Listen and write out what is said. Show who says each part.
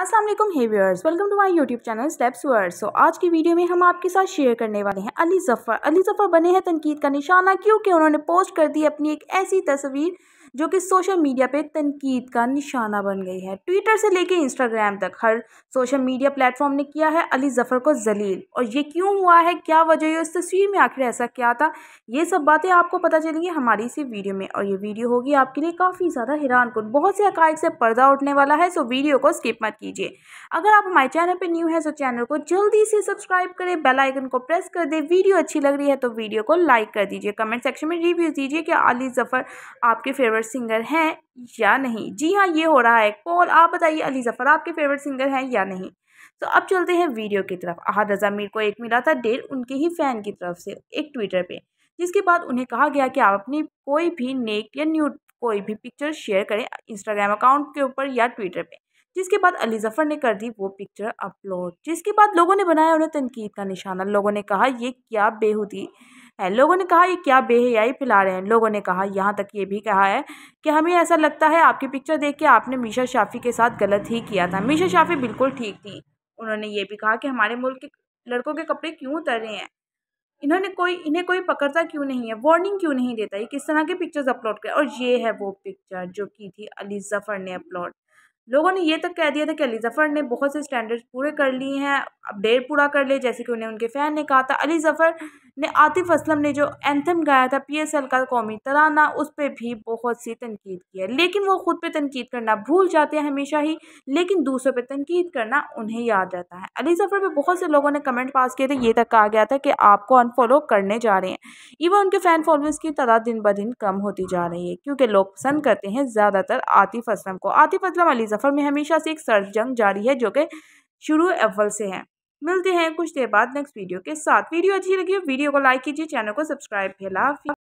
Speaker 1: Aslam viewers welcome to my YouTube channel steps वर्स so आज की वीडियो में हम आपके साथ शेयर करने वाले हैं अली जफ़र अली जफ़र बने हैं तनकीद का निशाना क्योंकि उन्होंने पोस्ट कर दी अपनी एक ऐसी तस्वीर जो कि सोशल मीडिया पे तनकीद का निशाना बन गई है ट्विटर से लेकर इंस्टाग्राम तक हर सोशल मीडिया प्लेटफॉर्म ने किया है अली जफ़र को जलील और ये क्यों हुआ है क्या वजह है इस तस्वीर में आखिर ऐसा क्या था ये सब बातें आपको पता चलेंगी हमारी इसी वीडियो में और ये वीडियो होगी आपके लिए काफ़ी ज़्यादा हैरान कन बहुत से हकायक से पर्दा उठने वाला है सो वीडियो को स्किप मत कीजिए अगर आप हमारे चैनल पर न्यू है तो चैनल को जल्दी से सब्सक्राइब करें बेलाइकन को प्रेस कर दें वीडियो अच्छी लग रही है तो वीडियो को लाइक कर दीजिए कमेंट सेक्शन में रिव्यूज़ दीजिए कि अली जफ़र आपके फेवरेट फेवरेट सिंगर हैं या नहीं जी हाँ ये हो रहा है कॉल आप बताइए अली ज़फ़र आपके फेवरेट सिंगर हैं या नहीं तो अब चलते हैं वीडियो की तरफ अहद रजा मीर को एक मिला था डेट उनके ही फ़ैन की तरफ से एक ट्विटर पे जिसके बाद उन्हें कहा गया कि आप अपनी कोई भी नेक या न्यू कोई भी पिक्चर शेयर करें इंस्टाग्राम अकाउंट के ऊपर या ट्विटर पे जिसके बाद अली जफ़र ने कर दी वो पिक्चर अपलोड जिसके बाद लोगों ने बनाया उन्हें तनकीद का निशाना लोगों ने कहा ये क्या बेहूदी है लोगों ने कहा ये क्या बेहयाई फैला रहे हैं लोगों ने कहा यहाँ तक ये भी कहा है कि हमें ऐसा लगता है आपकी पिक्चर देख के आपने मीशा शाफी के साथ गलत ही किया था मीशा शाफी बिल्कुल ठीक थी उन्होंने ये भी कहा कि हमारे मुल्क के लड़कों के कपड़े क्यों उतर रहे हैं इन्होंने कोई इन्हें कोई पकड़ता क्यों नहीं है वार्निंग क्यों नहीं देता ये किस तरह के पिक्चर्स अपलोड करें और ये है वो पिक्चर जो की थी अली जफ़र ने अपलोड लोगों ने ये तक तो कह दिया था कि अली ज़फ़र ने बहुत से स्टैंडर्ड्स पूरे कर लिए हैं अपडेट पूरा कर लिए जैसे कि उन्हें उनके फ़ैन ने कहा था अली ज़फ़र ने आतिफ असलम ने जो एंथम गाया था पी एस एल का कौमी तराना उस पर भी बहुत सी तनकीद की है लेकिन वो ख़ुद पे तनकीद करना भूल जाते हैं हमेशा ही लेकिन दूसरों पर तनकीद करना उन्हें याद रहता है अली ज़फ़र पर बहुत से लोगों ने कमेंट पास किए थे ये तक कहा गया था कि आपको अनफॉलो करने जा रहे हैं इवन उनके फ़ैन फॉलोअर्स की तादाद दिन ब दिन कम होती जा रही है क्योंकि लोग पसंद करते हैं ज़्यादातर आतिफ असलम को आतिफ असलम अली मुजफ्फर में हमेशा से एक सर्च जंग जारी है जो कि शुरू अव्वल से है मिलते हैं कुछ देर बाद नेक्स्ट वीडियो के साथ वीडियो अच्छी लगी हो वीडियो को लाइक कीजिए चैनल को सब्सक्राइब के लाभ